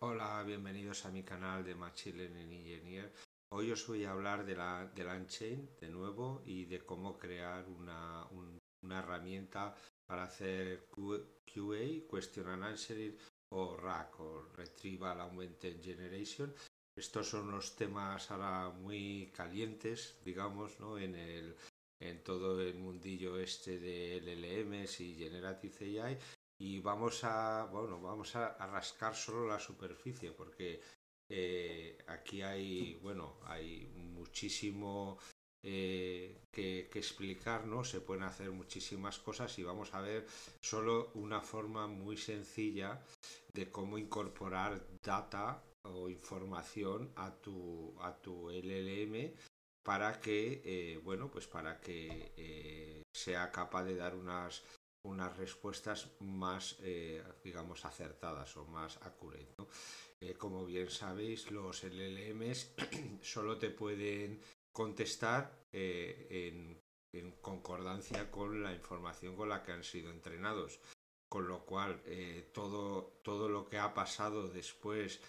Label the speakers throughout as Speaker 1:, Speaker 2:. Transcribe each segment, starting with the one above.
Speaker 1: Hola, bienvenidos a mi canal de Machine Learning Engineer. Hoy os voy a hablar de la, de la Unchain de nuevo y de cómo crear una, una herramienta para hacer QA, Question and Answering, o RAC, o Retrieval Augmented Generation. Estos son los temas ahora muy calientes, digamos, ¿no? en, el, en todo el mundillo este de LLMs y Generative AI y vamos a, bueno, vamos a, rascar solo la superficie porque eh, aquí hay, bueno, hay muchísimo eh, que, que, explicar, ¿no? Se pueden hacer muchísimas cosas y vamos a ver solo una forma muy sencilla de cómo incorporar data o información a tu, a tu LLM para que, eh, bueno, pues para que sea capaz de dar unas unas respuestas más, eh, digamos, acertadas o más accurate. Eh, como bien sabéis, los LLMs solo te pueden contestar eh, en, en, concordancia con la información con la que han sido entrenados. Con lo cual, todo, todo lo que ha pasado después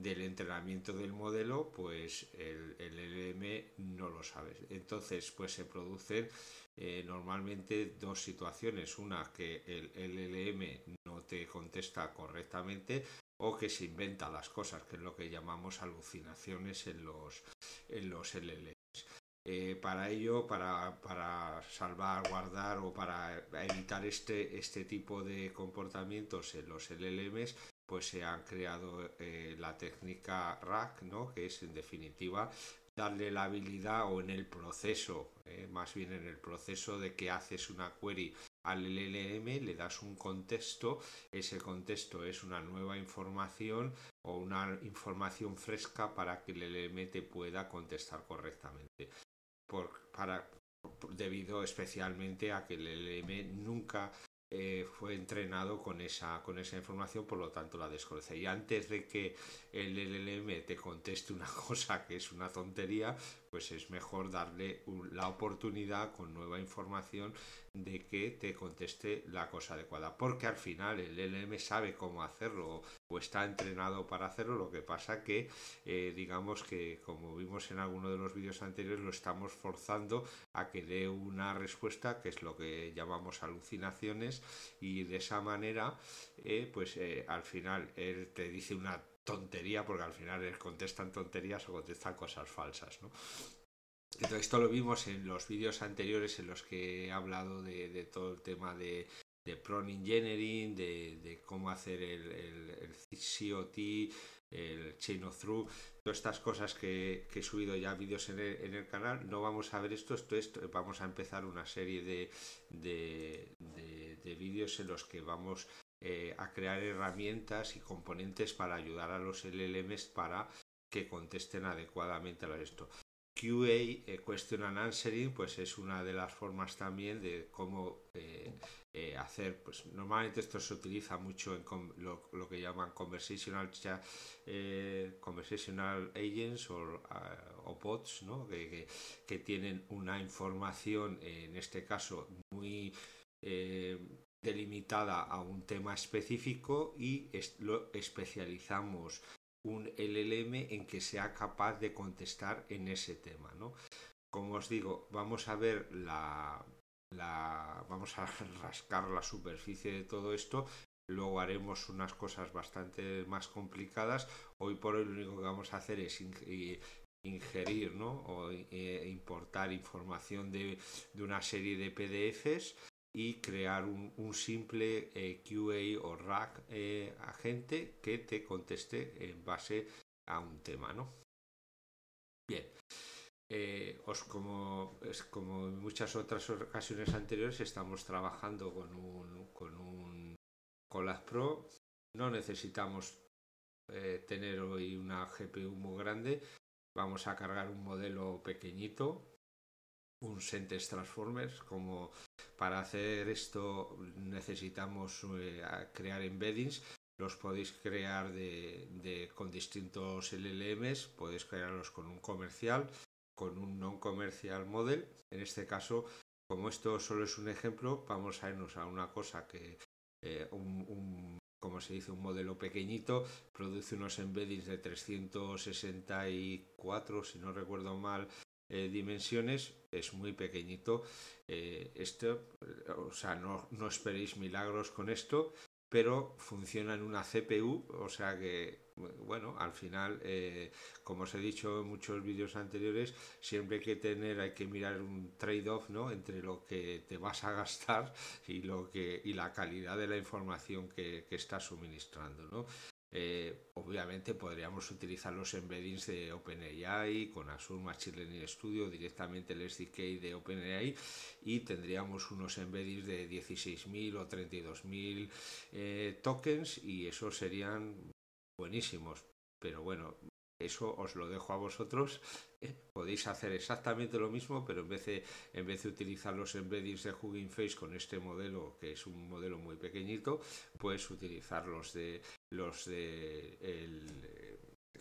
Speaker 1: del entrenamiento del modelo, pues el, LLM no lo sabe. Entonces, pues se producen eh, normalmente dos situaciones. Una, que el LLM no te contesta correctamente o que se inventa las cosas, que es lo que llamamos alucinaciones en los, en los LLMs. Eh, para ello, para, para, salvar, guardar o para evitar este, este tipo de comportamientos en los LLMs, pues se han creado eh, la técnica RAC, ¿no? que es en definitiva darle la habilidad o en el proceso, eh, más bien en el proceso de que haces una query al LLM, le das un contexto, ese contexto es una nueva información o una información fresca para que el LLM te pueda contestar correctamente. Por, para, debido especialmente a que el LLM nunca eh, fue entrenado con esa, con esa información, por lo tanto la desconoce. Y antes de que el LLM te conteste una cosa que es una tontería, pues es mejor darle la oportunidad con nueva información de que te conteste la cosa adecuada. Porque al final el LM sabe cómo hacerlo o está entrenado para hacerlo, lo que pasa que eh, digamos que como vimos en alguno de los vídeos anteriores lo estamos forzando a que dé una respuesta que es lo que llamamos alucinaciones y de esa manera eh, pues eh, al final él te dice una tontería, porque al final contestan tonterías o contestan cosas falsas, ¿no? esto lo vimos en los vídeos anteriores en los que he hablado de, todo el tema de, de engineering, de, cómo hacer el, el, el COT, el chain of through, todas estas cosas que, he subido ya vídeos en, el, canal, no vamos a ver esto, esto, vamos a empezar una serie de, de vídeos en los que vamos eh, a crear herramientas y componentes para ayudar a los LLMs para que contesten adecuadamente a esto. QA, eh, Question and Answering, pues es una de las formas también de cómo eh, hacer, pues normalmente esto se utiliza mucho en lo, que llaman Conversational, conversational Agents o ah, bots, que, tienen una información, en este caso, muy limitada a un tema específico y lo especializamos un LLM en que sea capaz de contestar en ese tema. ¿no? Como os digo, vamos a ver la, vamos a rascar la superficie de todo esto. Luego haremos unas cosas bastante más complicadas. Hoy por hoy lo único que vamos a hacer es eh, ingerir ¿no? o eh, importar información de, una serie de PDFs y crear un, simple eh, QA o RAC eh, agente que te conteste en base a un tema, ¿no? Bien. Eh, os como, es como en muchas otras ocasiones anteriores estamos trabajando con un con un las Pro no necesitamos tener hoy una GPU muy grande vamos a cargar un modelo pequeñito un sentence Transformers, como para hacer esto necesitamos eh, crear embeddings, los podéis crear de, con distintos LLMs, podéis crearlos con un comercial, con un non-comercial model. En este caso, como esto solo es un ejemplo, vamos a irnos a una cosa que, eh, un, como se dice, un modelo pequeñito, produce unos embeddings de 364, si no recuerdo mal, eh, dimensiones es muy pequeñito. Eh, esto, o sea, no, no esperéis milagros con esto, pero funciona en una CPU, o sea que, bueno, al final, eh, como os he dicho en muchos vídeos anteriores, siempre hay que tener, hay que mirar un trade-off, ¿no? Entre lo que te vas a gastar y, lo que, y la calidad de la información que, que estás suministrando, ¿no? Eh, obviamente podríamos utilizar los embeddings de OpenAI con Azure Machine Learning Studio, directamente el SDK de OpenAI y tendríamos unos embeddings de 16.000 o 32.000 eh, tokens y eso serían buenísimos. Pero bueno, eso os lo dejo a vosotros. Eh, podéis hacer exactamente lo mismo, pero en vez de, en vez utilizar los embeddings de Hugging Face con este modelo, que es un modelo muy pequeñito, puedes utilizar los de los de el,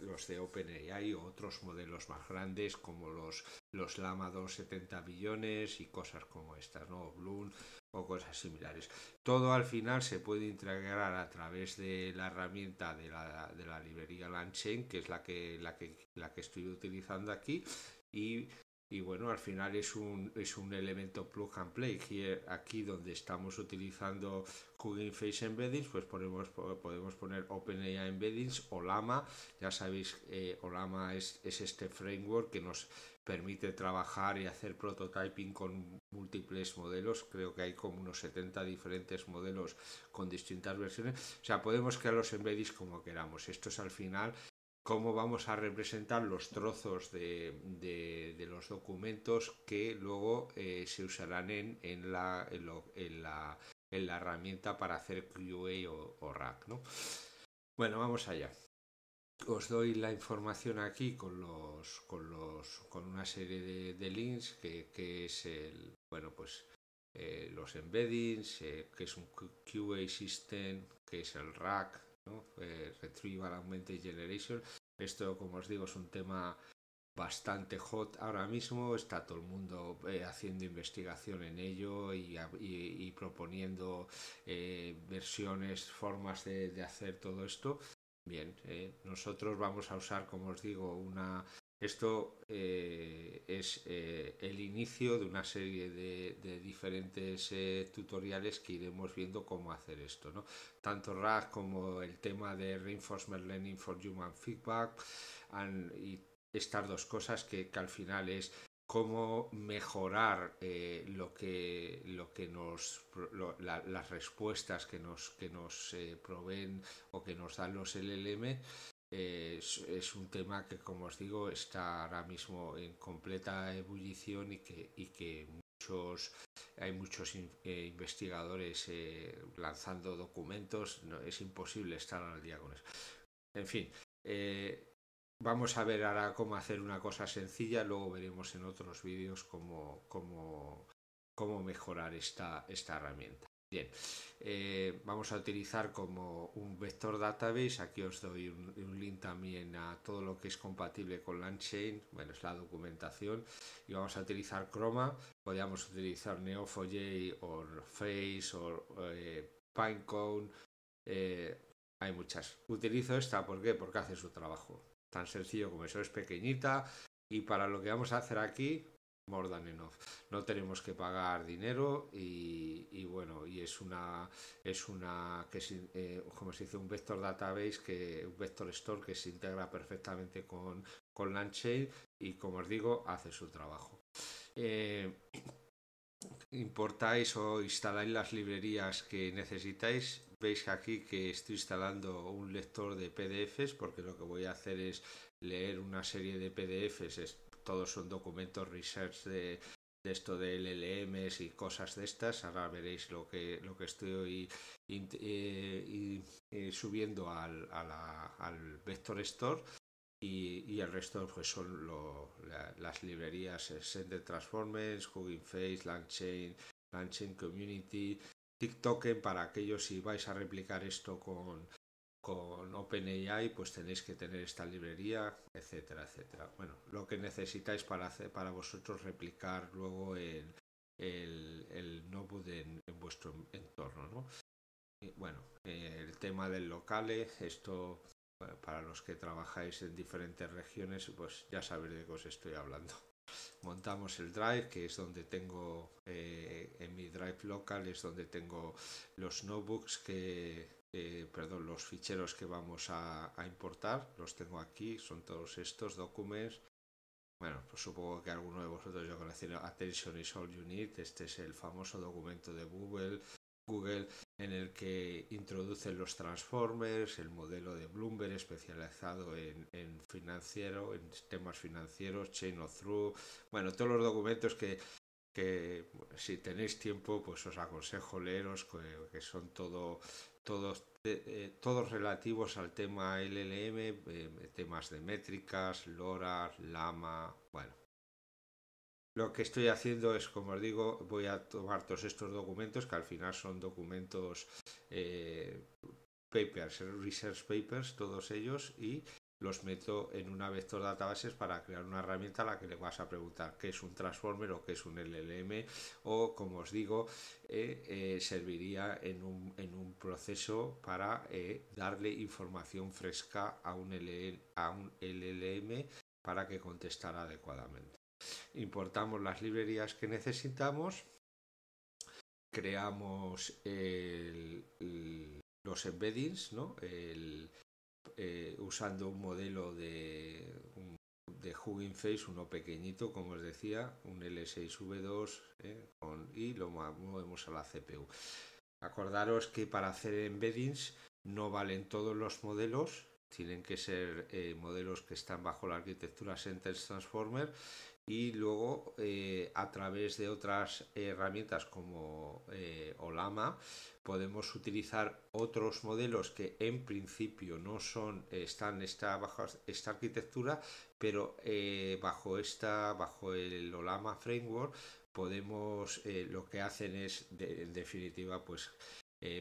Speaker 1: los de OpenAI o otros modelos más grandes como los, los Lama 270 70 billones y cosas como estas, ¿no? O Bloom o cosas similares. Todo al final se puede integrar a través de la herramienta de la, de la librería LangChain, que es la que, la, que, la que estoy utilizando aquí, y y bueno, al final es un, es un elemento plug and play. Here, aquí donde estamos utilizando Hugging Face Embeddings, pues podemos poner OpenAI Embeddings o Lama. Ya sabéis, eh, Olama es, es este framework que nos permite trabajar y hacer prototyping con múltiples modelos. Creo que hay como unos 70 diferentes modelos con distintas versiones. O sea, podemos crear los embeddings como queramos. Esto es al final cómo vamos a representar los trozos de, los documentos que luego eh, se usarán en, en, la, en, la, en, la, herramienta para hacer QA o, RAC. Bueno, vamos allá. Os doy la información aquí con los con los con una serie de, links que, es el bueno pues eh, los embeddings eh, que es un QA system que es el RAC, Retrieval Augmented Generation. Esto, como os digo, es un tema bastante hot ahora mismo, está todo el mundo eh, haciendo investigación en ello y, proponiendo eh, versiones, formas de, hacer todo esto. Bien, eh, nosotros vamos a usar, como os digo, una esto eh, es eh, el inicio de una serie de, diferentes eh, tutoriales que iremos viendo cómo hacer esto. ¿no? Tanto RAG como el tema de Reinforcement Learning for Human Feedback y estas dos cosas que, al final es cómo mejorar lo las respuestas que nos proveen o que nos dan los LLM eh, es, un tema que, como os digo, está ahora mismo en completa ebullición y que, y que muchos, hay muchos eh, investigadores eh, lanzando documentos. es imposible estar al día con eso. En fin, vamos a ver ahora cómo hacer una cosa sencilla. Luego veremos en otros vídeos cómo, mejorar esta, esta herramienta. Bien, eh, vamos a utilizar como un vector database, aquí os doy un, link también a todo lo que es compatible con LangChain, bueno, es la documentación, y vamos a utilizar Chroma, podríamos utilizar Neo4j o Face o eh, Pinecone, eh, hay muchas. Utilizo esta, ¿por Porque hace su trabajo, tan sencillo como eso, es pequeñita, y para lo que vamos a hacer aquí, more than enough. No tenemos que pagar dinero y, bueno, y es una es una que eh, como se dice un vector database que un vector store que se integra perfectamente con con y como os digo hace su trabajo. Eh, importáis o instaláis las librerías que necesitáis. Veis aquí que estoy instalando un lector de PDFs porque lo que voy a hacer es leer una serie de PDFs todos son documentos research de, esto de LLMs y cosas de estas. Ahora veréis lo que, lo que estoy eh, eh, subiendo al, Vector Store. Y, el resto pues son las librerías eh, Sender Transformers, Hugging Face, Langchain, Langchain Community, TikToken para aquellos si vais a replicar esto con, con OpenAI pues tenéis que tener esta librería, etcétera, etcétera. Bueno, lo que necesitáis para, hacer, para vosotros replicar luego el, el, notebook en, vuestro entorno. ¿no? bueno, el tema del locale, esto para los que trabajáis en diferentes regiones, pues ya sabéis de qué os estoy hablando. Montamos el drive, que es donde tengo eh, en mi drive local, es donde tengo los notebooks que eh, perdón, los ficheros que vamos a, importar, los tengo aquí, son todos estos documents. Bueno, pues supongo que alguno de vosotros ya conocéis, Attention is all you need. Este es el famoso documento de Google, Google en el que introducen los transformers, el modelo de Bloomberg especializado en, financiero, en temas financieros, chain of through, bueno, todos los documentos que, si tenéis tiempo, pues os aconsejo leeros, que son todo todos, eh, eh, todos relativos al tema LLM, eh, temas de métricas, LORA, lama, bueno. Lo que estoy haciendo es, como os digo, voy a tomar todos estos documentos, que al final son documentos papers, research papers, todos ellos, y los meto en una vector databases para crear una herramienta a la que le vas a preguntar qué es un transformer o qué es un LLM o como os digo eh, eh, serviría en un, proceso para eh, darle información fresca a un, LLM para que contestara adecuadamente. Importamos las librerías que necesitamos, creamos los embeddings, ¿no? el, eh, usando un modelo de, Hugging Face, uno pequeñito, como os decía, un L6V2 eh, y lo movemos a la CPU. Acordaros que para hacer embeddings no valen todos los modelos, tienen que ser eh, modelos que están bajo la arquitectura Sentence Transformer y luego eh, a través de otras herramientas como eh, Olama podemos utilizar otros modelos que en principio no son están esta, bajo esta arquitectura pero eh, bajo esta bajo el Olama framework podemos lo que hacen es en definitiva pues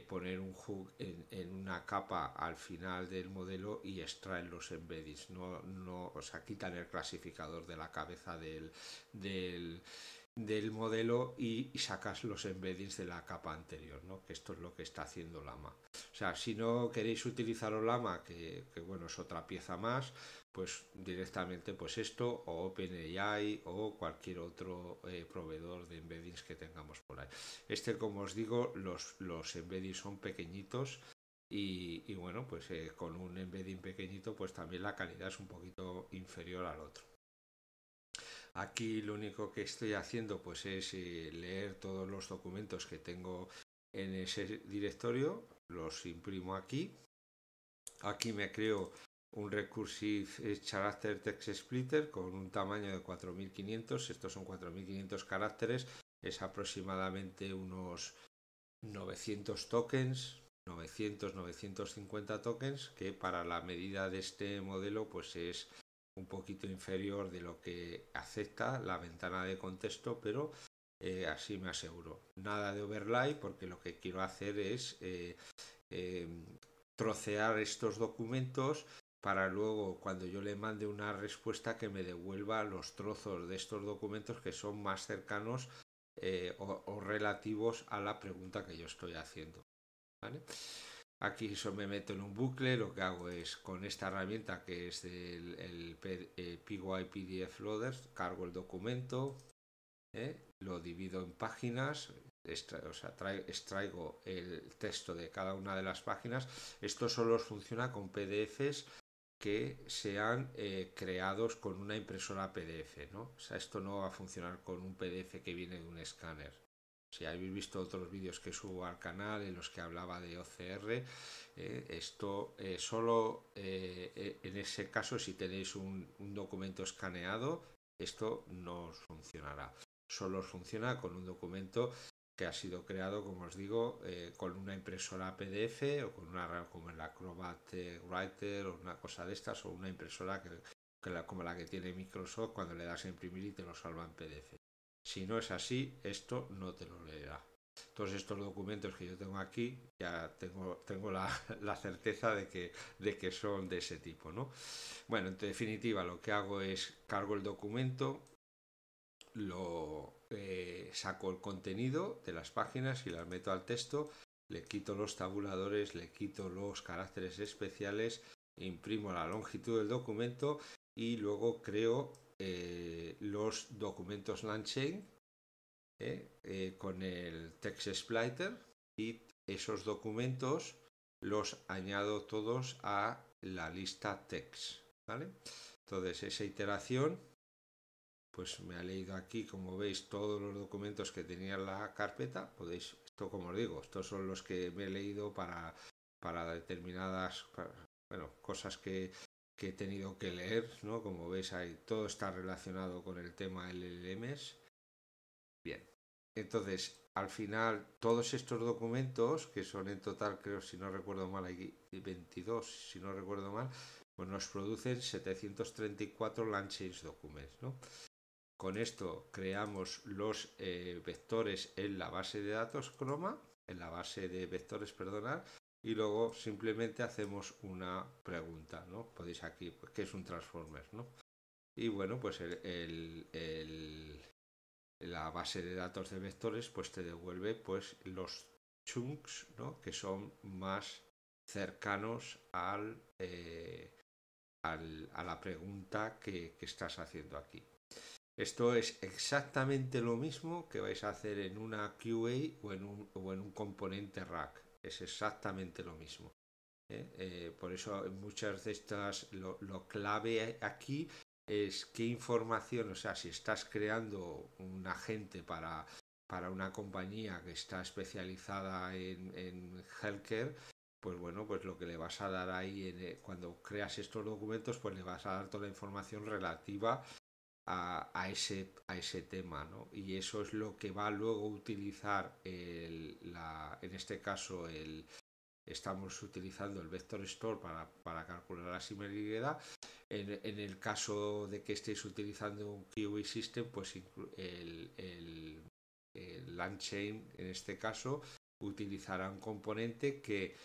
Speaker 1: poner un hook en capa al final del modelo y extraen los embeddings, no, no, o sea, quitan el clasificador de la cabeza del, del modelo y, sacas los embeddings de la capa anterior, ¿no? que esto es lo que está haciendo Lama. O sea, si no queréis utilizar Olama, que, que bueno, es otra pieza más, pues directamente pues esto o OpenAI o cualquier otro eh, proveedor de embeddings que tengamos por ahí. Este, como os digo, los, los embeddings son pequeñitos, y, bueno, pues eh, con un embedding pequeñito, pues también la calidad es un poquito inferior al otro. Aquí lo único que estoy haciendo pues es eh, leer todos los documentos que tengo en ese directorio, los imprimo aquí. Aquí me creo un Recursive Character Text Splitter con un tamaño de 4500, estos son 4500 caracteres, es aproximadamente unos 900 tokens, 900-950 tokens, que para la medida de este modelo pues es un poquito inferior de lo que acepta la ventana de contexto, pero eh, así me aseguro. Nada de overlay porque lo que quiero hacer es eh, em, trocear estos documentos para luego cuando yo le mande una respuesta que me devuelva los trozos de estos documentos que son más cercanos eh, o relativos a la pregunta que yo estoy haciendo. Aquí yo me meto en un bucle, lo que hago es con esta herramienta que es del el, el eh, Loader, cargo el documento, ¿eh? lo divido en páginas, extraigo el texto de cada una de las páginas. Esto solo funciona con PDFs que sean eh, creados con una impresora PDF, O sea, esto no va a funcionar con un PDF que viene de un escáner. Si habéis visto otros vídeos que subo al canal en los que hablaba de OCR, eh, esto eh, solo eh, en ese caso, si tenéis un, documento escaneado, esto no funcionará. Solo funciona con un documento que ha sido creado, como os digo, con una impresora PDF o con una como el Acrobat Writer o una cosa de estas, o una impresora que, que la, como la que tiene Microsoft, cuando le das a imprimir y te lo salva en PDF. Si no es así, esto no te lo leerá. Todos estos documentos que yo tengo aquí, ya tengo, tengo la, la, certeza de que, de que son de ese tipo. ¿no? Bueno, en definitiva, lo que hago es cargo el documento, lo eh, saco el contenido de las páginas y las meto al texto, le quito los tabuladores, le quito los caracteres especiales, imprimo la longitud del documento y luego creo eh, los documentos LangChain eh, eh, con el Text Splitter y esos documentos los añado todos a la lista text. ¿vale? Entonces esa iteración pues me ha leído aquí, como veis, todos los documentos que tenía la carpeta. Podéis, esto como os digo, estos son los que me he leído para, para determinadas bueno, cosas que que he tenido que leer, ¿no? Como veis ahí, todo está relacionado con el tema LLMs. Bien, entonces, al final, todos estos documentos, que son en total, creo, si no recuerdo mal, hay 22, si no recuerdo mal, pues nos producen 734 launches documents, Con esto creamos los eh, vectores en la base de datos Chroma, en la base de vectores, perdonad, y luego simplemente hacemos una pregunta, ¿no? Podéis aquí, pues, que es un Transformer, ¿no? Y bueno, pues la base de datos de vectores pues te devuelve pues los chunks, ¿no? Que son más cercanos al, eh, a la pregunta que, estás haciendo aquí. Esto es exactamente lo mismo que vais a hacer en una QA o en un, o en un componente rack es exactamente lo mismo. ¿eh? Eh, por eso muchas de estas, lo, clave aquí es qué información, o sea, si estás creando un agente para, una compañía que está especializada en, en healthcare, pues bueno, pues lo que le vas a dar ahí eh, cuando creas estos documentos, pues le vas a dar toda la información relativa a, ese, a ese tema, Y eso es lo que va luego a utilizar, el, la, en este caso, el, estamos utilizando el vector store para, calcular la similaridad. En, el caso de que estéis utilizando un QE System, pues el, el, el en este caso, utilizará un componente que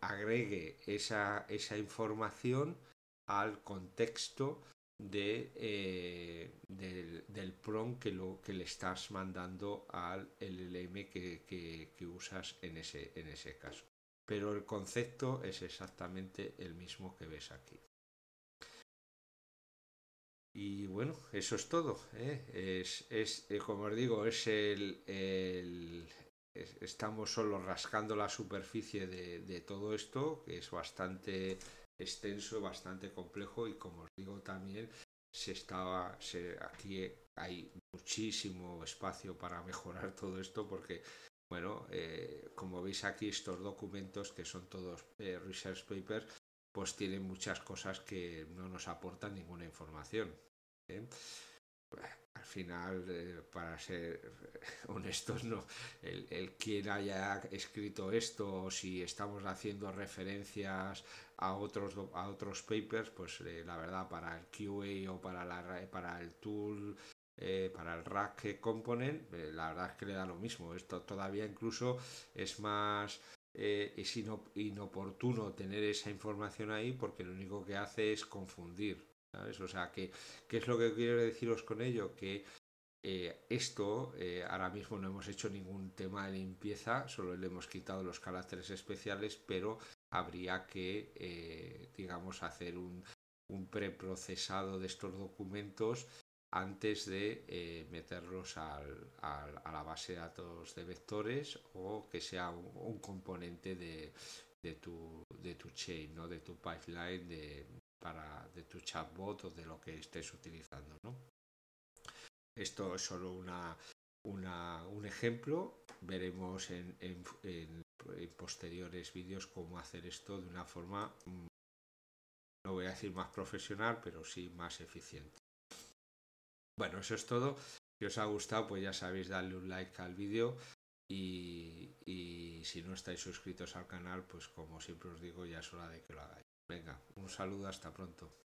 Speaker 1: agregue esa, esa información al contexto eh, del, PROM que, lo, que le estás mandando al LLM que, usas en ese, en ese caso. Pero el concepto es exactamente el mismo que ves aquí. Y bueno, eso es todo. ¿eh? Es, eh, como os digo, es el, estamos solo rascando la superficie de, de todo esto, que es bastante extenso, bastante complejo y como os digo también, se estaba, aquí hay muchísimo espacio para mejorar todo esto porque, bueno, eh, como veis aquí estos documentos que son todos eh, research papers, pues tienen muchas cosas que no nos aportan ninguna información. ¿eh? al final, eh, para ser honestos, no, el, quien haya escrito esto, o si estamos haciendo referencias a otros, a otros papers, pues eh, la verdad, para el QA o para, la, para el tool, eh, para el rack component, la verdad es que le da lo mismo. Esto todavía incluso es más eh, es inoportuno tener esa información ahí porque lo único que hace es confundir. O sea, que, ¿qué es lo que quiero deciros con ello? Que eh, esto, eh, ahora mismo no hemos hecho ningún tema de limpieza, solo le hemos quitado los caracteres especiales, pero habría que, eh, digamos, hacer un, un preprocesado de estos documentos antes de meterlos al, a la base de datos de vectores o que sea un, un componente de, de, tu, de tu chain, ¿no? de tu pipeline de, de tu chatbot o de lo que estés utilizando. Esto es solo una, un ejemplo. Veremos en, posteriores vídeos cómo hacer esto de una forma, mm, no voy a decir más profesional, pero sí más eficiente. Bueno, eso es todo. Si os ha gustado, pues ya sabéis darle un like al vídeo. Y, y si no estáis suscritos al canal, pues como siempre os digo, ya es hora de que lo hagáis. Venga, un saludo, hasta pronto.